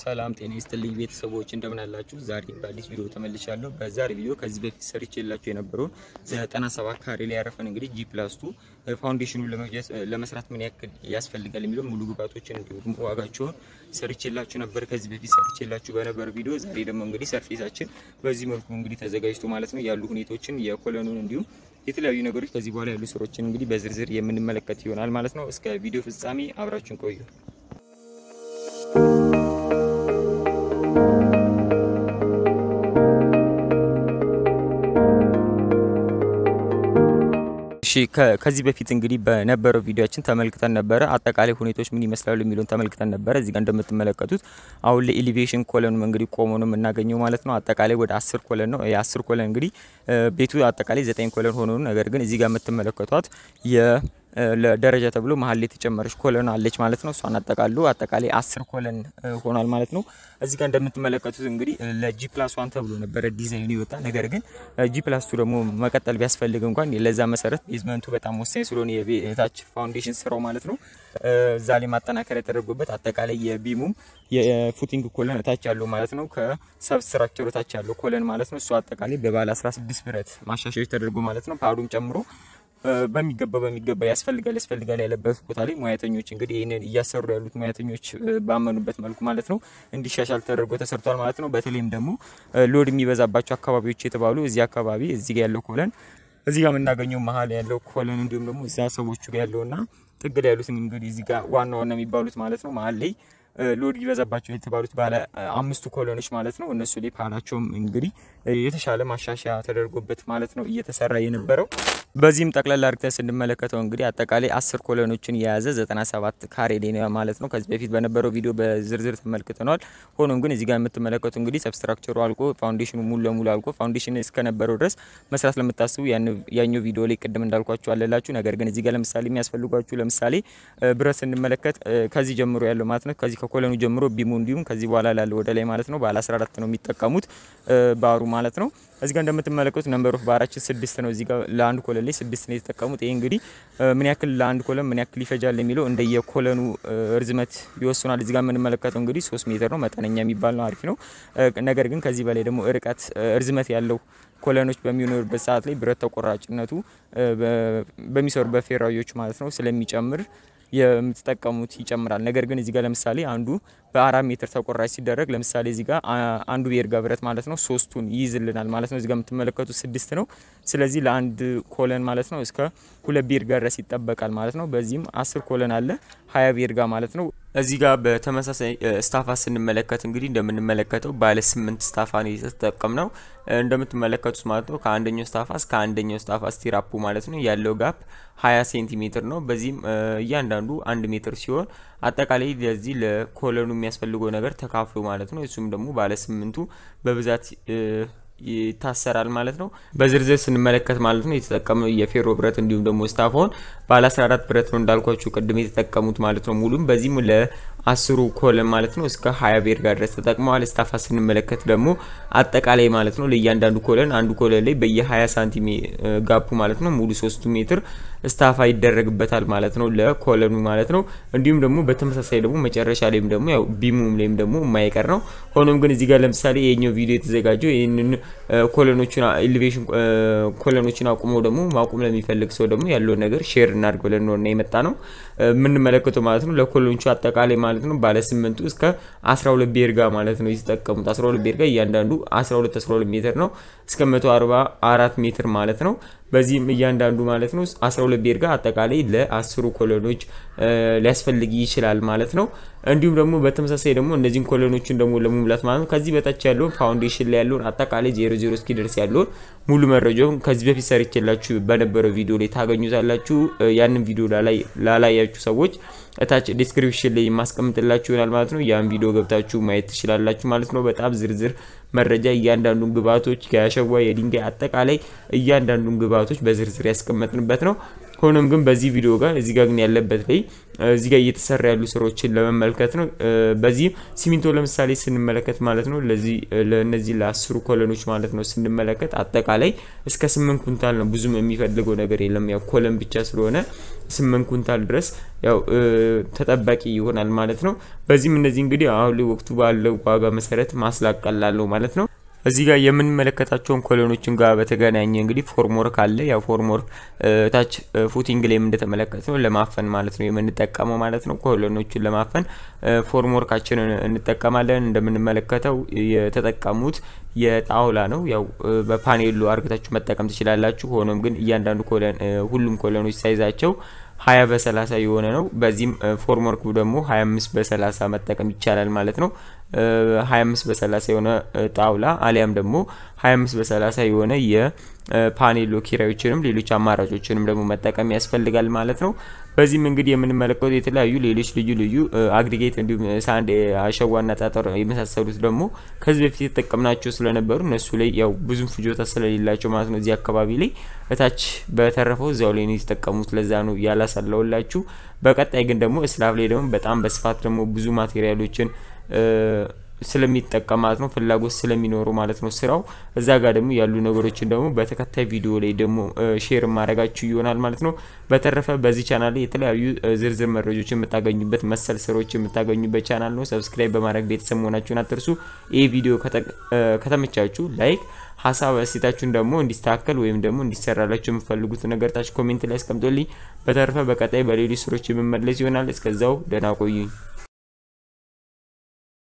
ሰላም ጤና ይስጥልኝ ቤተሰቦች እንደምን አላችሁ? ዛሬ በአዲስ ቪዲዮ ተመልሻለሁ። በዛሬ ቪዲዮ ከዚህ በፊት ሰርቼላችሁ የነበረውን 97 ካሬ ላይ ያረፈን እንግዲህ ጂ ፕላስ ቱ ፋውንዴሽኑ ለመስራት ምን ያክል ያስፈልጋል የሚለው ሙሉ ግባቶችን እንዲሁም ዋጋቸውን ሰርቼላችሁ ነበር። ከዚህ በፊት ሰርቼላችሁ በነበር ቪዲዮ ዛሬ ደግሞ እንግዲህ ሰርፌሳችን በዚህ መልኩ እንግዲህ ተዘጋጅቶ ማለት ነው ያሉ ሁኔታዎችን የኮለኑን እንዲሁም የተለያዩ ነገሮች ከዚህ በኋላ ያሉ ስራዎችን እንግዲህ በዝርዝር የምንመለከት ይሆናል ማለት ነው። እስከ ቪዲዮ ፍጻሜ አብራችሁን ቆዩ። እሺ ከዚህ በፊት እንግዲህ በነበረው ቪዲዮችን ተመልክተን ነበረ። አጠቃላይ ሁኔታዎች ምን ይመስላሉ የሚለውን ተመልክተን ነበረ። እዚህ ጋር እንደምትመለከቱት አሁን ላይ ኤሊቬሽን ኮለኑም እንግዲህ ቆሞ ነው የምናገኘው ማለት ነው። አጠቃላይ ወደ አስር ኮለን ነው። የአስር ኮለን እንግዲህ ቤቱ አጠቃላይ ዘጠኝ ኮለን ሆኖ ነገር ግን እዚህ ጋር የምትመለከቷት ለደረጃ ተብሎ መሀል ላይ የተጨመረች ኮለን አለች ማለት ነው። እሷን አጠቃሉ አጠቃላይ አስር ኮለን ሆኗል ማለት ነው። እዚህ ጋር እንደምትመለከቱት እንግዲህ ለጂ ፕላስ ዋን ተብሎ ነበረ ዲዛይኑ ይወጣ ነገር ግን ጂ ፕላስ ቱ ደግሞ መቀጠል ቢያስፈልግ እንኳን ለዛ መሰረት ቤዝመንቱ በጣም ወሳኝ ስለሆነ የታች ፋውንዴሽን ስራው ማለት ነው እዛ ላይ ማጠናከሪያ ተደርጎበት አጠቃላይ የቢሙም የፉቲንግ ኮለን እታች ያለው ማለት ነው ከሰብስትራክቸሩ እታች ያለው ኮለን ማለት ነው። እሱ አጠቃላይ በባለ 16 ብረት ማሻሻያዎች ተደርጎ ማለት ነው ፓዱም ጨምሮ በሚገባ በሚገባ ያስፈልጋል ያስፈልጋል ያለበት ቦታ ላይ ሙያተኞች እንግዲህ ይህንን እያሰሩ ያሉት ሙያተኞች ባመኑበት መልኩ ማለት ነው እንዲሻሻል ተደርጎ ተሰርቷል ማለት ነው። በተለይም ደግሞ ሎድ የሚበዛባቸው አካባቢዎች የተባሉ እዚህ አካባቢ እዚህ ጋር ያለው ኮለን እዚህ ጋር የምናገኘው መሀል ያለው ኮለን እንዲሁም ደግሞ እዛ ሰዎቹ ጋር ያለውና ጥግ ላይ እንግዲህ እዚህ ጋር ዋና ዋና የሚባሉት ማለት ነው መሀል ላይ ሎድ ይበዛባቸው የተባሉት ባለ አምስቱ ኮሎኖች ማለት ነው። እነሱ ላይ ፓናቸውም እንግዲህ የተሻለ ማሻሻያ ተደርጎበት ማለት ነው እየተሰራ የነበረው። በዚህም ጠቅላላ አርግተን ስንመለከተው እንግዲህ አጠቃላይ አስር ኮሎኖችን የያዘ 97 ካሬ ላይ ማለት ነው። ከዚህ በፊት በነበረው ቪዲዮ በዝርዝር ተመልክተነዋል። ሆኖም ግን እዚህ ጋር የምትመለከቱ እንግዲህ ሰብስትራክቸሩ አልቆ ፋውንዴሽኑ ሙሉ ለሙሉ አልቆ ፋውንዴሽን እስከነበረው ድረስ መስራት ለምታስቡ ያኛው ቪዲዮ ላይ ቅድም እንዳልኳችሁ አለላችሁ። ነገር ግን እዚህ ጋር ለምሳሌ የሚያስፈልጓችሁ ለምሳሌ ብረት ስንመለከት ከዚህ ጀምሮ ያለው ማለት ነው ከዚህ ከኮለኑ ጀምሮ ቢሙ እንዲሁም ከዚህ በኋላ ላለ ወደ ላይ ማለት ነው ባለ 14 ነው የሚጠቀሙት ባሩ ማለት ነው። እዚህ ጋር እንደምትመለከቱት ነምበር ኦፍ ባራችን ስድስት ነው። እዚህ ጋር ለአንድ ኮለን ላይ ስድስት ነው የተጠቀሙት። ይሄ እንግዲህ ምን ያክል ለአንድ ኮለን ምን ያክል ይፈጃል የሚለው እንደየኮለኑ ርዝመት ይወስናል። እዚህ ጋር የምንመለከተው እንግዲህ ሶስት ሜትር ነው። መጠነኛ የሚባል ነው፣ አሪፍ ነው። ነገር ግን ከዚህ በላይ ደግሞ ርቀት ርዝመት ያለው ኮለኖች በሚኖሩበት ሰዓት ላይ ብረት ተቆራጭነቱ በሚሰሩበት ፌራዮች ማለት ነው ስለሚጨምር የምትጠቀሙት ይጨምራል። ነገር ግን እዚህ ጋር ለምሳሌ አንዱ በአራት ሜትር ተቆራጭ ሲደረግ ለምሳሌ እዚህ ጋር አንዱ የይርጋ ብረት ማለት ነው ሶስቱን ይይዝልናል ማለት ነው። እዚህ ጋር የምትመለከቱት ስድስት ነው። ስለዚህ ለአንድ ኮለን ማለት ነው እስከ ሁለት ቤርጋ ድረስ ይጠበቃል ማለት ነው። በዚህም አስር ኮለን አለ ሀያ ቤርጋ ማለት ነው። እዚህ ጋር በተመሳሳይ ስታፋ ስንመለከት እንግዲህ እንደምንመለከተው ባለ ስምንት ስታፋ ነው የተጠቀም ነው እንደምትመለከቱት ማለት ነው። ከአንደኛው ስታፋ እስከ አንደኛው ስታፋ ስቲራፑ ማለት ነው ያለው ጋፕ 20 ሴንቲሜትር ነው። በዚህም እያንዳንዱ አንድ ሜትር ሲሆን አጠቃላይ ለዚህ ለኮለኑ የሚያስፈልገው ነገር ተካፍሎ ማለት ነው። እሱም ደግሞ ባለ ስምንቱ በብዛት ይታሰራል ማለት ነው። በዝርዝር ስንመለከት ማለት ነው የተጠቀመው የፌሮ ብረት እንዲሁም ደግሞ ስታፎን ባለ 14 ብረት ነው እንዳልኳችሁ ቅድም የተጠቀሙት ማለት ነው። ሙሉም በዚህም አስሩ ኮለም ማለት ነው እስከ 20 ቤር ጋር ድረስ ተጠቅመዋል። ስታፋ ስንመለከት ደግሞ አጠቃላይ ማለት ነው ለእያንዳንዱ ኮለን አንዱ ኮለን ላይ በየ20 ሳንቲሜ ጋፑ ማለት ነው ሙሉ 3 ሜትር ስታፋ ይደረግበታል ማለት ነው ለኮለኑ ማለት ነው። እንዲሁም ደግሞ በተመሳሳይ ደግሞ መጨረሻ ላይም ደግሞ ያው ቢሙም ላይም ደግሞ የማይቀር ነው። ሆኖም ግን እዚህ ጋር ለምሳሌ የኛው ቪዲዮ የተዘጋጀው ይህንን ኮለኖቹን ኢሊቬሽን ኮለኖችን አቁሞ ደግሞ ማቁም ለሚፈልግ ሰው ደግሞ ያለውን ነገር ሼር እናድርግ ብለን ነው እና የመጣ ነው የምንመለከተው ማለት ነው ለኮለኖቹ አጠቃላይ ማለት ነው ባለ ስምንቱ እስከ 12 ቤርጋ ማለት ነው የተጠቀሙት 12 ቤርጋ እያንዳንዱ 12 12 ሜትር ነው እስከ 144 ሜትር ማለት ነው በዚህም እያንዳንዱ ማለት ነው 12 ቤር ጋር አጠቃላይ ለአስሩ ኮሎኖች ሊያስፈልግ ይችላል ማለት ነው። እንዲሁም ደግሞ በተመሳሳይ ደግሞ እነዚህን ኮሎኖችን ደግሞ ለመሙላት ማለት ነው ከዚህ በታች ያለውን ፋውንዴሽን ላይ ያለውን አጠቃላይ 00 እስኪደርስ ያለውን ሙሉ መረጃውን ከዚህ በፊት ሰርቼላችሁ በነበረው ቪዲዮ ላይ ታገኙታላችሁ። ያንን ቪዲዮ ላላያችሁ ሰዎች እታች ዲስክሪፕሽን ላይ የማስቀምጥላችሁ ይሆናል ማለት ነው። ያን ቪዲዮ ገብታችሁ ማየት ትችላላችሁ ማለት ነው። በጣም ዝርዝር መረጃ እያንዳንዱን ግብአቶች የአሸዋ የድንጋይ አጠቃላይ እያንዳንዱን ግብአቶች ግብአቶች በዝርዝር ያስቀመጥንበት ነው። ሆኖም ግን በዚህ ቪዲዮ ጋር እዚህ ጋር ግን ያለበት ላይ እዚህ ጋር እየተሰራ ያሉ ስራዎችን ለመመልከት ነው። በዚህ ሲሚንቶ ለምሳሌ ስንመለከት ማለት ነው ለዚህ ለነዚህ ለአስሩ ኮለኖች ማለት ነው ስንመለከት አጠቃላይ እስከ ስምንት ኩንታል ነው። ብዙም የሚፈልገው ነገር የለም ያው ኮለን ብቻ ስለሆነ ስምንት ኩንታል ድረስ ያው ተጠባቂ ይሆናል ማለት ነው። በዚህም እነዚህ እንግዲህ አሁን ወቅቱ ባለው ዋጋ መሰረት ማስላቀላለው ማለት ነው። እዚህ ጋር የምንመለከታቸውን ኮሎኖችን ጋር በተገናኘ እንግዲህ ፎርምወርክ አለ። ያው ፎርምወርክ ታች ፉቲንግ ላይም እንደተመለከት ነው ለማፈን ማለት ነው የምንጠቀመው ማለት ነው። ኮሎኖችን ለማፈን ፎርምወርካችንን እንጠቀማለን። እንደምንመለከተው የተጠቀሙት የጣውላ ነው። ያው በፓኔሉ አርግታችሁ መጠቀም ትችላላችሁ። ሆኖም ግን እያንዳንዱ ሁሉም ኮሎኖች ሳይዛቸው በ በሰላሳ የሆነ ነው። በዚህም ፎርም ደግሞ 25 በ በሰላሳ መጠቀም ይቻላል ማለት ነው። 25 በ30 የሆነ ጣውላ አሊያም ደግሞ 25 በ 30 የሆነ የፓኔል ኪራዮችንም ሌሎች አማራጮችንም ደግሞ መጠቀም ያስፈልጋል ማለት ነው። በዚህም እንግዲህ የምንመለከቱ የተለያዩ ሌሎች ልዩ ልዩ አግሪጌት እንዲሁም ሳንድ፣ አሸዋና ጠጠር የመሳሰሉት ደግሞ ከዚህ በፊት የተጠቀምናቸው ስለነበሩ እነሱ ላይ ያው ብዙም ፍጆታ ስለሌላቸው ማለት ነው እዚህ አካባቢ ላይ እታች በተረፈው እዚያው ላይ ነው የተጠቀሙት። ለዛ ነው ያላሳለውላችሁ። በቀጣይ ግን ደግሞ እስላፍ ላይ ደግሞ በጣም በስፋት ደግሞ ብዙ ማቴሪያሎችን ስለሚጠቀማት ነው ፍላጎት ስለሚኖሩ ማለት ነው ስራው እዛ ጋር ደግሞ ያሉ ነገሮችን ደግሞ በተከታይ ቪዲዮ ላይ ደግሞ ሼር ማድረጋችሁ ይሆናል ማለት ነው። በተረፈ በዚህ ቻናል ላይ የተለያዩ ዝርዝር መረጃዎች የምታገኙበት መሰል ስራዎች የምታገኙበት ቻናል ነው። ሰብስክራይብ በማድረግ ቤተሰብ መሆናችሁን አትርሱ። ይህ ቪዲዮ ከተመቻችሁ ላይክ ሀሳብ እሴታችሁን ደግሞ እንዲስተካከል ወይም ደግሞ እንዲሰራላችሁ የምፈልጉት ነገር ታች ኮሜንት ላይ አስቀምጦልኝ። በተረፈ በቀጣይ በሌሎች ስሮች የምመለስ ይሆናል። እስከዛው ደህና ቆዩኝ።